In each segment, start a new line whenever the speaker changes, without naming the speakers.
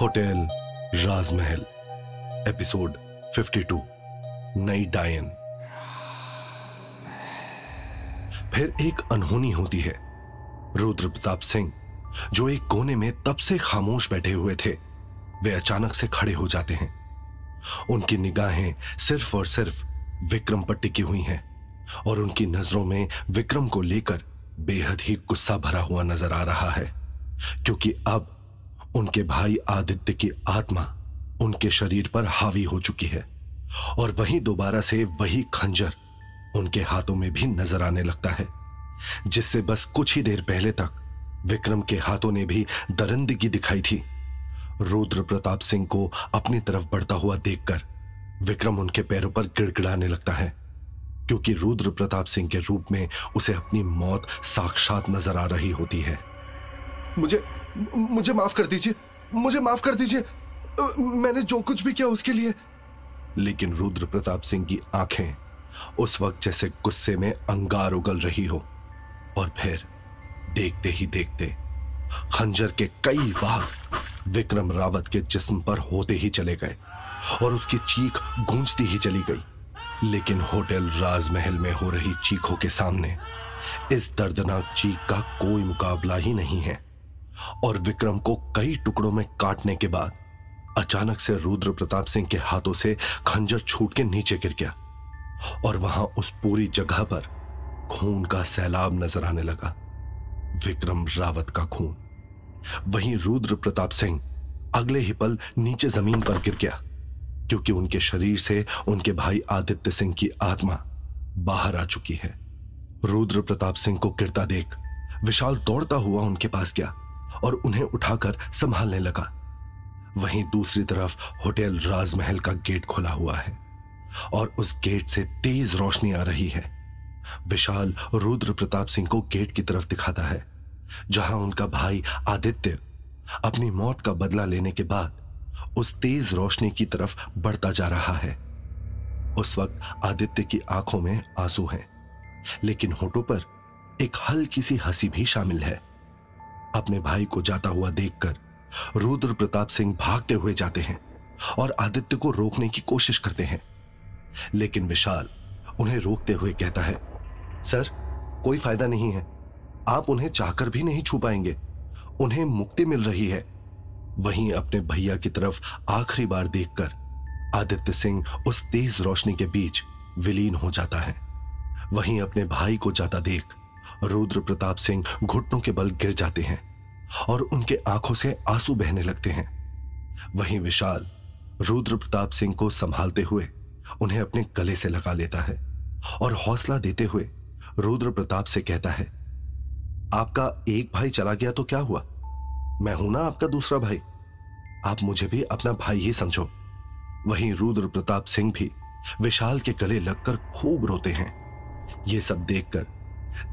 hotel राजमहल episode 52 नई डायन फिर एक अनहोनी होती है रुद्र प्रताप सिंह जो एक कोने में तब से खामोश बैठे हुए थे वे अचानक से खड़े हो जाते हैं उनकी निगाहें सिर्फ और सिर्फ विक्रम पर टिकी हुई हैं और उनकी नजरों में विक्रम को लेकर बेहद ही गुस्सा भरा हुआ नजर आ रहा है क्योंकि अब उनके भाई आदित्य की आत्मा उनके शरीर पर हावी हो चुकी है और वहीं दोबारा से वही खंजर उनके हाथों में भी नजर आने लगता है जिससे बस कुछ ही देर पहले तक विक्रम के हाथों ने भी दरंदगी दिखाई थी रुद्र प्रताप सिंह को अपनी तरफ बढ़ता हुआ देखकर विक्रम उनके पैरों पर गिड़गिड़ाने लगता है क्योंकि रुद्र प्रताप सिंह के रूप में उसे अपनी मौत साक्षात नजर आ रही होती है
मुझे मुझे माफ कर दीजिए मुझे माफ कर दीजिए मैंने जो कुछ भी किया उसके लिए
लेकिन रुद्र प्रताप सिंह की आंखें उस वक्त जैसे गुस्से में अंगार उगल रही हो और फिर देखते ही देखते खंजर के कई वार विक्रम रावत के जिस्म पर होते ही चले गए और उसकी चीख गूंजती ही चली गई लेकिन होटल राजमहल में हो रही चीखों के सामने इस दर्दनाक चीख का कोई मुकाबला ही नहीं है और विक्रम को कई टुकड़ों में काटने के बाद अचानक से रुद्र प्रताप सिंह के हाथों से खंजर छूट के नीचे गिर गया और वहां उस पूरी जगह पर खून का सैलाब नजर आने लगा विक्रम रावत का खून वहीं रुद्र प्रताप सिंह अगले ही पल नीचे जमीन पर गिर गया क्योंकि उनके शरीर से उनके भाई आदित्य सिंह की आत्मा बाहर आ चुकी है रुद्र प्रताप सिंह को गिरता देख विशाल दौड़ता हुआ उनके पास गया और उन्हें उठाकर संभालने लगा वहीं दूसरी तरफ होटल राजमहल का गेट खुला हुआ है और उस गेट से तेज रोशनी आ रही है विशाल रुद्र प्रताप सिंह को गेट की तरफ दिखाता है जहां उनका भाई आदित्य अपनी मौत का बदला लेने के बाद उस तेज रोशनी की तरफ बढ़ता जा रहा है उस वक्त आदित्य की आंखों में आंसू हैं लेकिन होठों पर एक हल्की सी हंसी भी शामिल है अपने भाई को जाता हुआ देखकर रुद्र प्रताप सिंह भागते हुए जाते हैं और आदित्य को रोकने की कोशिश करते हैं लेकिन विशाल उन्हें रोकते हुए कहता है सर कोई फायदा नहीं है आप उन्हें चाहकर भी नहीं छू पाएंगे उन्हें मुक्ति मिल रही है वहीं अपने भैया की तरफ आखिरी बार देखकर आदित्य सिंह उस तेज रोशनी के बीच विलीन हो जाता है वहीं अपने भाई को जाता देख रुद्र प्रताप सिंह घुटनों के बल गिर जाते हैं और उनके आंखों से आंसू बहने लगते हैं वहीं विशाल रुद्र प्रताप सिंह को संभालते हुए उन्हें अपने गले से लगा लेता है और हौसला देते हुए रुद्र प्रताप से कहता है आपका एक भाई चला गया तो क्या हुआ मैं हूं ना आपका दूसरा भाई आप मुझे भी अपना भाई ही समझो वहीं रुद्र प्रताप सिंह भी विशाल के गले लगकर खूब रोते हैं ये सब देखकर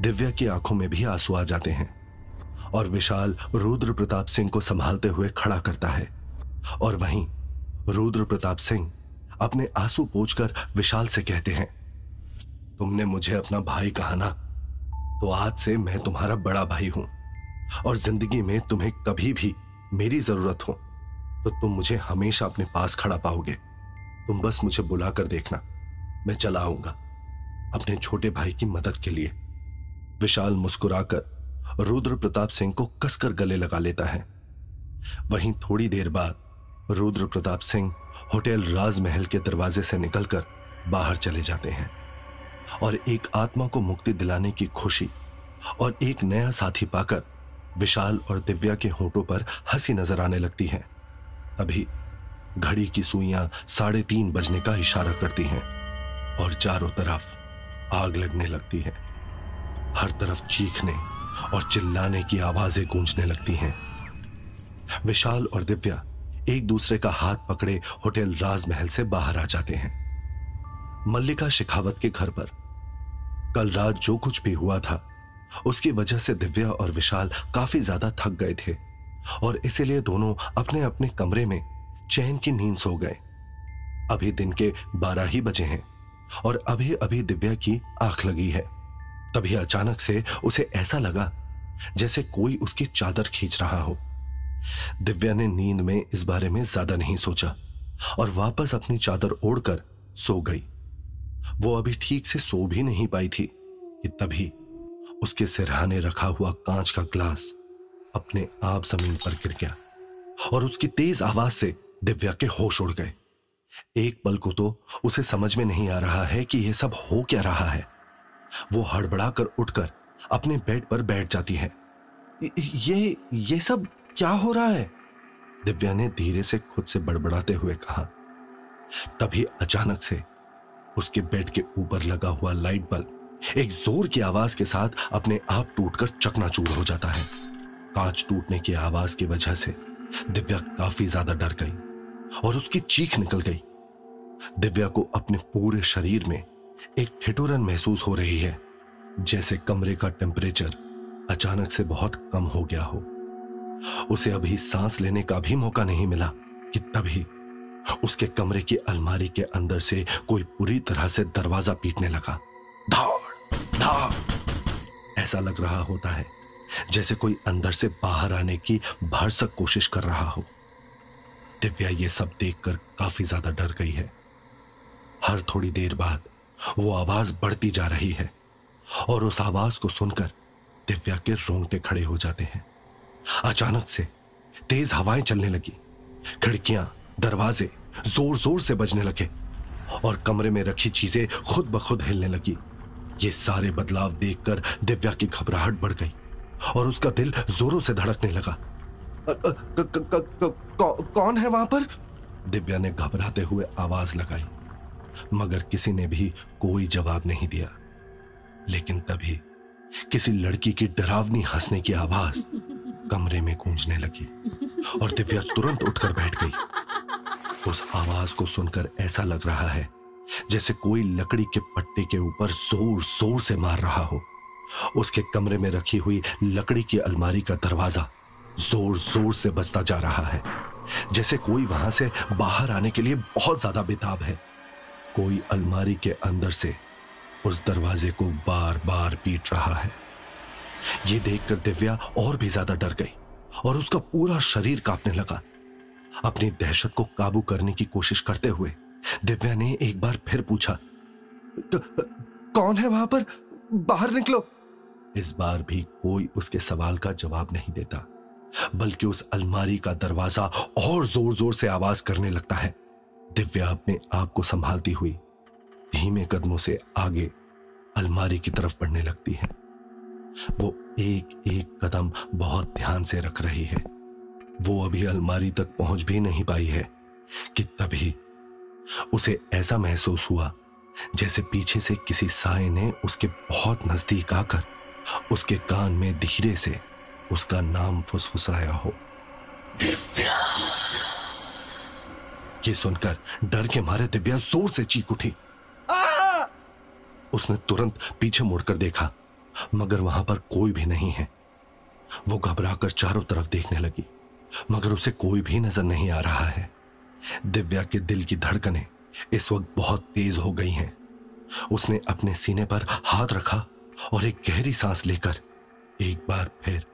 दिव्या की आंखों में भी आंसू आ जाते हैं और विशाल रुद्र प्रताप सिंह को संभालते हुए खड़ा करता है और वहीं रुद्र प्रताप सिंह अपने आंसू पोंछकर विशाल से कहते हैं तुमने मुझे अपना भाई कहा ना तो आज से मैं तुम्हारा बड़ा भाई हूं और जिंदगी में तुम्हें कभी भी मेरी जरूरत हो तो तुम मुझे हमेशा अपने पास खड़ा पाओगे तुम बस मुझे बुलाकर देखना मैं चला आऊंगा अपने छोटे भाई की मदद के लिए विशाल मुस्कुराकर रुद्र प्रताप सिंह को कसकर गले लगा लेता है वहीं थोड़ी देर बाद रुद्र प्रताप सिंह होटल राजमहल के दरवाजे से निकलकर बाहर चले जाते हैं और एक आत्मा को मुक्ति दिलाने की खुशी और एक नया साथी पाकर विशाल और दिव्या के होठों पर हंसी नजर आने लगती है अभी घड़ी की सुइयां साढ़े तीन बजने का इशारा करती हैं और चारों तरफ आग लगने लगती है हर तरफ चीखने और चिल्लाने की आवाजें गूंजने लगती हैं विशाल और दिव्या एक दूसरे का हाथ पकड़े होटल राजमहल से बाहर आ जाते हैं मल्लिका शिखावत के घर पर कल रात जो कुछ भी हुआ था उसकी वजह से दिव्या और विशाल काफी ज्यादा थक गए थे और इसीलिए दोनों अपने अपने कमरे में चैन की नींद सो गए अभी दिन के बारह ही बजे हैं और अभी अभी दिव्या की आंख लगी है तभी अचानक से उसे ऐसा लगा जैसे कोई उसकी चादर खींच रहा हो दिव्या ने नींद में इस बारे में ज्यादा नहीं सोचा और वापस अपनी चादर ओढ़कर सो गई वो अभी ठीक से सो भी नहीं पाई थी कि तभी उसके सिरहाने रखा हुआ कांच का ग्लास अपने आप जमीन पर गिर गया और उसकी तेज आवाज से दिव्या के होश उड़ गए एक पल को तो उसे समझ में नहीं आ रहा है कि यह सब हो क्या रहा है वो हड़बड़ाकर उठकर अपने बेड पर बैठ जाती है ये ये सब क्या हो रहा है दिव्या ने धीरे से खुद से बड़बड़ाते हुए कहा तभी अचानक से उसके बेड के ऊपर लगा हुआ लाइट बल्ब एक जोर की आवाज के साथ अपने आप टूटकर चकनाचूर हो जाता है कांच टूटने की आवाज की वजह से दिव्या काफी ज्यादा डर गई और उसकी चीख निकल गई दिव्या को अपने पूरे शरीर में एक ठिठुरन महसूस हो रही है जैसे कमरे का टेम्परेचर अचानक से बहुत कम हो गया हो उसे अभी सांस लेने का भी मौका नहीं मिला कि तभी उसके कमरे की अलमारी के अंदर से कोई पूरी तरह से दरवाजा पीटने लगा धाड़ धाड़ ऐसा लग रहा होता है जैसे कोई अंदर से बाहर आने की भरसक कोशिश कर रहा हो दिव्या ये सब देखकर काफी ज्यादा डर गई है हर थोड़ी देर बाद वो आवाज बढ़ती जा रही है और उस आवाज को सुनकर दिव्या के रोंगटे खड़े हो जाते हैं अचानक से तेज हवाएं चलने लगी खिड़कियां दरवाजे जोर जोर से बजने लगे और कमरे में रखी चीजें खुद ब खुद हिलने लगी ये सारे बदलाव देखकर दिव्या की घबराहट बढ़ गई और उसका दिल जोरों से धड़कने लगा
कौन है वहां पर
दिव्या ने घबराते हुए आवाज लगाई मगर किसी ने भी कोई जवाब नहीं दिया लेकिन तभी किसी लड़की की डरावनी हंसने की आवाज कमरे में गूंजने लगी और दिव्या तुरंत उठकर बैठ गई उस आवाज को सुनकर ऐसा लग रहा है जैसे कोई लकड़ी के पट्टे के ऊपर जोर जोर से मार रहा हो उसके कमरे में रखी हुई लकड़ी की अलमारी का दरवाजा जोर जोर से बजता जा रहा है जैसे कोई वहां से बाहर आने के लिए बहुत ज्यादा बेताब है कोई अलमारी के अंदर से उस दरवाजे को बार बार पीट रहा है ये देखकर दिव्या और भी ज्यादा डर गई और उसका पूरा शरीर कांपने लगा अपनी दहशत को काबू करने की कोशिश करते हुए दिव्या ने एक बार फिर पूछा कौन है वहां पर बाहर निकलो इस बार भी कोई उसके सवाल का जवाब नहीं देता बल्कि उस अलमारी का दरवाजा और जोर जोर से आवाज करने लगता है दिव्या अपने आप को संभालती हुई धीमे कदमों से आगे अलमारी की तरफ बढ़ने लगती है वो एक एक कदम बहुत ध्यान से रख रही है वो अभी अलमारी तक पहुंच भी नहीं पाई है कि तभी उसे ऐसा महसूस हुआ जैसे पीछे से किसी साय ने उसके बहुत नजदीक आकर उसके कान में धीरे से उसका नाम फुसफुसाया हो दिव्या ये सुनकर डर के मारे दिव्या जोर से चीख उठी उसने तुरंत पीछे मुड़कर देखा मगर वहां पर कोई भी नहीं है वो घबराकर चारों तरफ देखने लगी मगर उसे कोई भी नजर नहीं आ रहा है दिव्या के दिल की धड़कनें इस वक्त बहुत तेज हो गई हैं उसने अपने सीने पर हाथ रखा और एक गहरी सांस लेकर एक बार फिर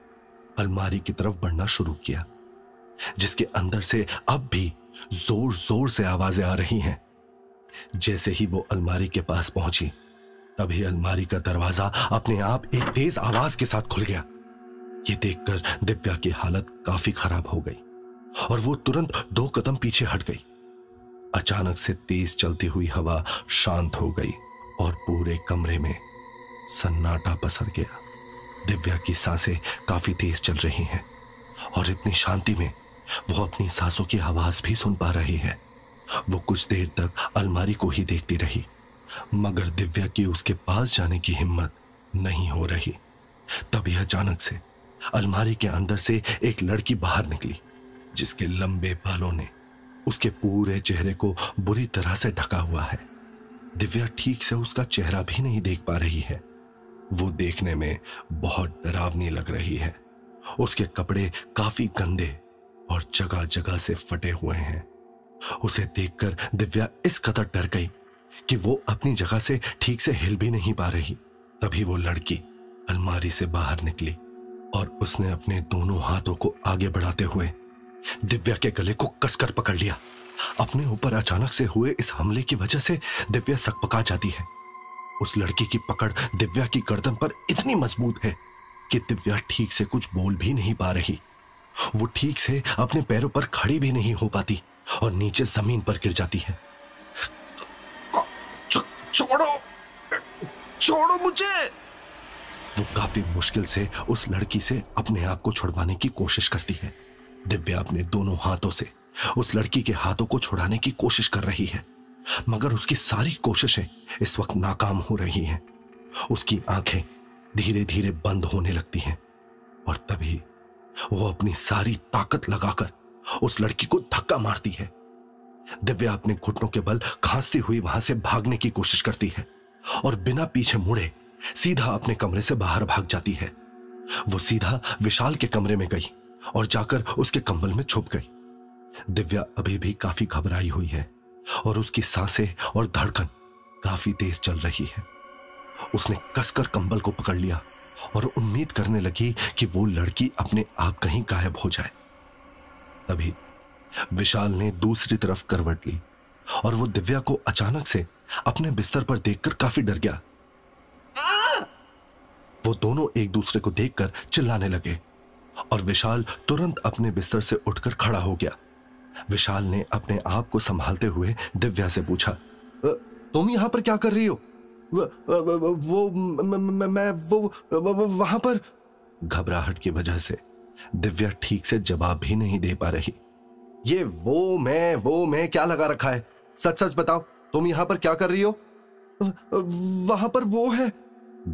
अलमारी की तरफ बढ़ना शुरू किया जिसके अंदर से अब भी जोर जोर से आवाजें आ रही हैं जैसे ही वो अलमारी के पास पहुंची तभी अलमारी का दरवाजा अपने आप एक तेज आवाज के साथ खुल गया ये देखकर दिव्या की हालत काफी खराब हो गई और वो तुरंत दो कदम पीछे हट गई अचानक से तेज चलती हुई हवा शांत हो गई और पूरे कमरे में सन्नाटा पसर गया दिव्या की सांसें काफी तेज चल रही हैं और इतनी शांति में वो अपनी सांसों की आवाज भी सुन पा रही है वो कुछ देर तक अलमारी को ही देखती रही मगर दिव्या की उसके पास जाने की हिम्मत नहीं हो रही तभी अचानक से अलमारी के अंदर से एक लड़की बाहर निकली जिसके लंबे बालों ने उसके पूरे चेहरे को बुरी तरह से ढका हुआ है दिव्या ठीक से उसका चेहरा भी नहीं देख पा रही है वो देखने में बहुत डरावनी लग रही है उसके कपड़े काफी गंदे और जगह जगह से फटे हुए हैं उसे देखकर दिव्या इस कदर डर गई कि वो अपनी जगह से ठीक से हिल भी नहीं पा रही तभी वो लड़की अलमारी से बाहर निकली और उसने अपने दोनों हाथों को आगे बढ़ाते हुए दिव्या के गले को कसकर पकड़ लिया अपने ऊपर अचानक से हुए इस हमले की वजह से दिव्या सकपका जाती है उस लड़की की पकड़ दिव्या की गर्दन पर इतनी मजबूत है कि दिव्या ठीक से कुछ बोल भी नहीं पा रही वो ठीक से अपने पैरों पर खड़ी भी नहीं हो पाती और नीचे जमीन पर गिर जाती है
छोड़ो छोड़ो मुझे
वो काफी मुश्किल से उस लड़की से अपने आप को छुड़वाने की कोशिश करती है दिव्या अपने दोनों हाथों से उस लड़की के हाथों को छुड़ाने की कोशिश कर रही है मगर उसकी सारी कोशिशें इस वक्त नाकाम हो रही हैं उसकी आंखें धीरे धीरे बंद होने लगती हैं और तभी वो अपनी सारी ताकत लगाकर उस लड़की को धक्का मारती है दिव्या अपने घुटनों के बल खांसती हुई वहां से भागने की कोशिश करती है और बिना पीछे मुड़े सीधा अपने कमरे से बाहर भाग जाती है वो सीधा विशाल के कमरे में गई और जाकर उसके कंबल में छुप गई दिव्या अभी भी काफी घबराई हुई है और उसकी सांसें और धड़कन काफी तेज चल रही है उसने कसकर कंबल को पकड़ लिया और उम्मीद करने लगी कि वो लड़की अपने आप कहीं गायब हो जाए तभी विशाल ने दूसरी तरफ करवट ली और वो दिव्या को अचानक से अपने बिस्तर पर देखकर काफी डर गया वो दोनों एक दूसरे को देखकर चिल्लाने लगे और विशाल तुरंत अपने बिस्तर से उठकर खड़ा हो गया विशाल ने अपने आप को संभालते हुए दिव्या से पूछा
तुम यहां पर क्या कर रही हो वो मैं वो वहां पर
घबराहट की वजह से दिव्या ठीक से जवाब भी नहीं दे पा रही
ये वो मैं वो मैं क्या लगा रखा है
सच सच बताओ तुम यहां पर क्या कर रही हो वहां पर वो है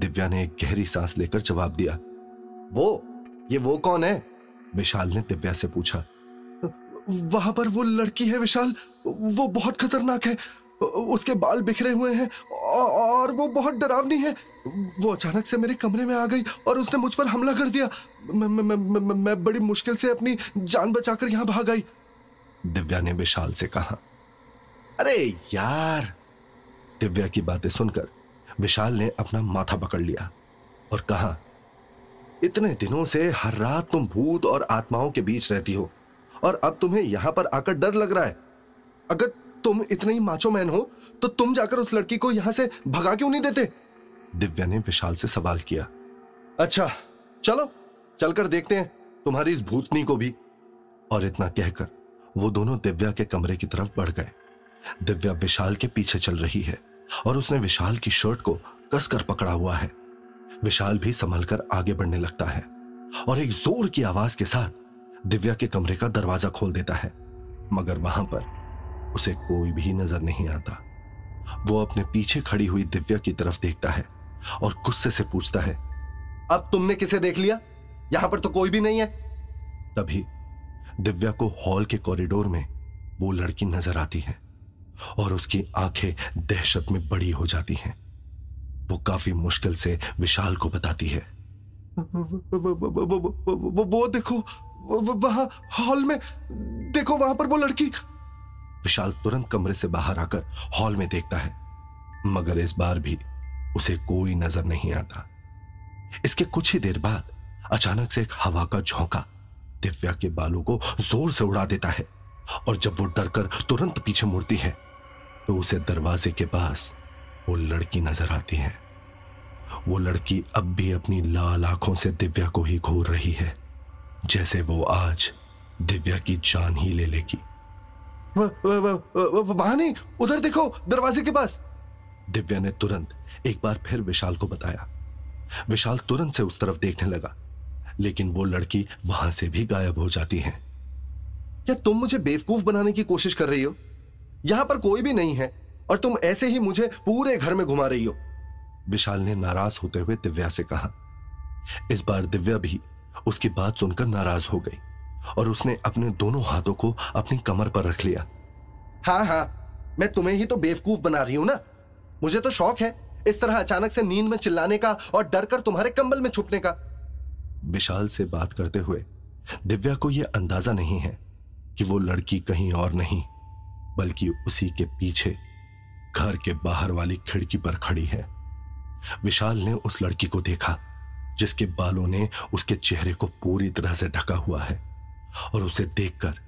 दिव्या ने एक गहरी सांस लेकर जवाब दिया वो ये वो कौन है विशाल ने दिव्या से पूछा
वहां पर वो लड़की है विशाल वो बहुत खतरनाक है उसके बाल बिखरे हुए हैं और वो बहुत डरावनी है वो अचानक से मेरे कमरे में आ गई और उसने मुझ पर हमला कर दिया मैं मैं मैं, मैं, मैं बड़ी मुश्किल से
अपनी जान बचाकर यहां भाग आई दिव्या ने विशाल से कहा अरे यार दिव्या की बातें सुनकर विशाल ने अपना माथा पकड़ लिया और कहा इतने दिनों से हर रात तुम भूत और आत्माओं के बीच रहती हो और अब तुम्हें यहां पर आकर डर लग रहा है अगर तुम इतने
ही माचो मैन हो तो तुम जाकर उस लड़की को यहां से भगा क्यों नहीं देते दिव्या ने विशाल
से सवाल किया
अच्छा चलो चलकर देखते हैं तुम्हारी इस भूतनी को
भी और इतना कहकर वो दोनों दिव्या के कमरे की तरफ बढ़ गए दिव्या विशाल के पीछे चल रही है और उसने विशाल की शर्ट को कसकर पकड़ा हुआ है विशाल भी संभल आगे बढ़ने लगता है और एक जोर की आवाज के साथ दिव्या के कमरे का दरवाजा खोल देता है मगर वहां पर उसे कोई भी नजर नहीं आता वो अपने पीछे खड़ी हुई दिव्या की तरफ देखता है और गुस्से से पूछता है अब तुमने किसे देख लिया यहां पर तो कोई भी नहीं है तभी दिव्या को हॉल के कॉरिडोर में वो लड़की नजर आती है और उसकी आंखें दहशत में बड़ी हो जाती हैं वो काफी मुश्किल से विशाल को बताती है
वो देखो वहां हॉल में
देखो वहां पर वो लड़की विशाल तुरंत कमरे से बाहर आकर हॉल में देखता है मगर इस बार भी उसे कोई नजर नहीं आता इसके कुछ ही देर बाद अचानक से एक हवा का झोंका दिव्या के बालों को जोर से उड़ा देता है और जब वो डरकर तुरंत पीछे मुड़ती है तो उसे दरवाजे के पास वो लड़की नजर आती है वो लड़की अब भी अपनी लाल आंखों से दिव्या को ही घूर रही है जैसे वो आज दिव्या की जान ही ले लेगी
वहां नहीं
उधर देखो दरवाजे के पास दिव्या ने तुरंत एक बार फिर विशाल को बताया विशाल तुरंत से उस तरफ देखने लगा लेकिन वो लड़की वहां से भी गायब हो जाती है क्या तुम मुझे बेवकूफ बनाने की कोशिश कर रही हो यहां पर कोई भी नहीं है और तुम ऐसे ही मुझे पूरे घर में घुमा रही हो विशाल ने नाराज होते हुए दिव्या से कहा इस बार दिव्या भी उसकी बात सुनकर नाराज हो गई और उसने अपने दोनों हाथों को अपनी कमर पर रख लिया हाँ हाँ मैं
तुम्हें ही तो बेवकूफ बना रही हूं ना मुझे तो शौक है इस तरह अचानक से नींद में चिल्लाने का और डर कर तुम्हारे कंबल में छुपने का
विशाल से बात करते हुए दिव्या को यह अंदाजा नहीं है कि वो लड़की कहीं और नहीं बल्कि उसी के पीछे घर के बाहर वाली खिड़की पर खड़ी है विशाल ने उस लड़की को देखा जिसके बालों ने उसके चेहरे को पूरी तरह से ढका हुआ है और उसे देखकर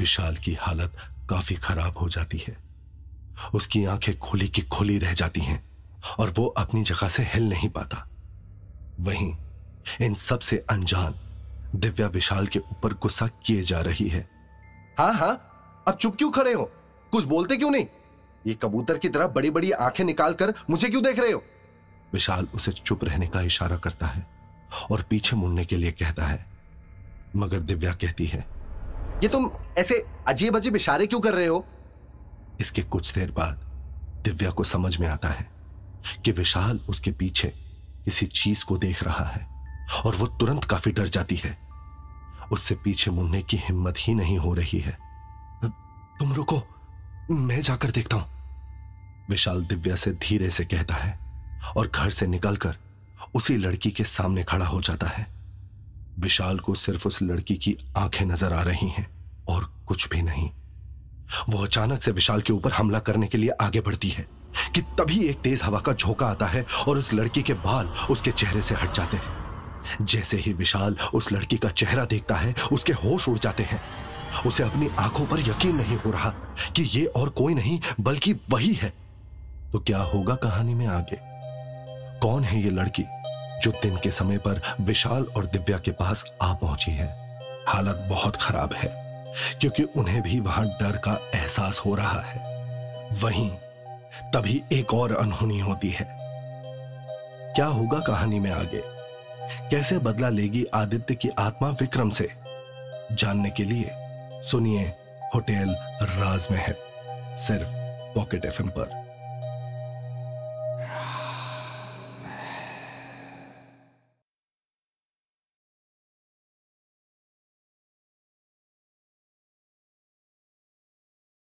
विशाल की हालत काफी खराब हो जाती है उसकी आंखें खुली की खुली रह जाती हैं और वो अपनी जगह से हिल नहीं पाता वहीं इन सब से अनजान दिव्या विशाल के ऊपर गुस्सा किए जा रही है हाँ हाँ अब चुप क्यों खड़े हो कुछ बोलते क्यों नहीं ये कबूतर की तरह बड़ी बड़ी आंखें निकालकर मुझे क्यों देख रहे हो विशाल उसे चुप रहने का इशारा करता है और पीछे मुड़ने के लिए कहता है मगर दिव्या कहती है ये तुम ऐसे अजीब अजीब इशारे क्यों कर रहे हो इसके कुछ देर बाद दिव्या को समझ में आता है कि विशाल उसके पीछे किसी चीज को देख रहा है और वो तुरंत काफी डर जाती है उससे पीछे मुड़ने की हिम्मत ही नहीं हो रही है तुम रुको मैं जाकर देखता हूं विशाल दिव्या से धीरे से कहता है और घर से निकलकर उसी लड़की के सामने खड़ा हो जाता है विशाल को सिर्फ उस लड़की की आंखें नजर आ रही हैं और कुछ भी नहीं वो अचानक से विशाल के ऊपर हमला करने के लिए आगे बढ़ती है कि तभी एक तेज हवा का झोंका आता है और उस लड़की के बाल उसके चेहरे से हट जाते हैं जैसे ही विशाल उस लड़की का चेहरा देखता है उसके होश उड़ जाते हैं उसे अपनी आंखों पर यकीन नहीं हो रहा कि ये और कोई नहीं बल्कि वही है तो क्या होगा कहानी में आगे कौन है ये लड़की जो दिन के समय पर विशाल और दिव्या के पास आ पहुंची है हालत बहुत खराब है क्योंकि उन्हें भी वहां डर का एहसास हो रहा है वहीं तभी एक और अनहोनी होती है क्या होगा कहानी में आगे कैसे बदला लेगी आदित्य की आत्मा विक्रम से जानने के लिए सुनिए होटल राज में है सिर्फ पॉकेट एफ पर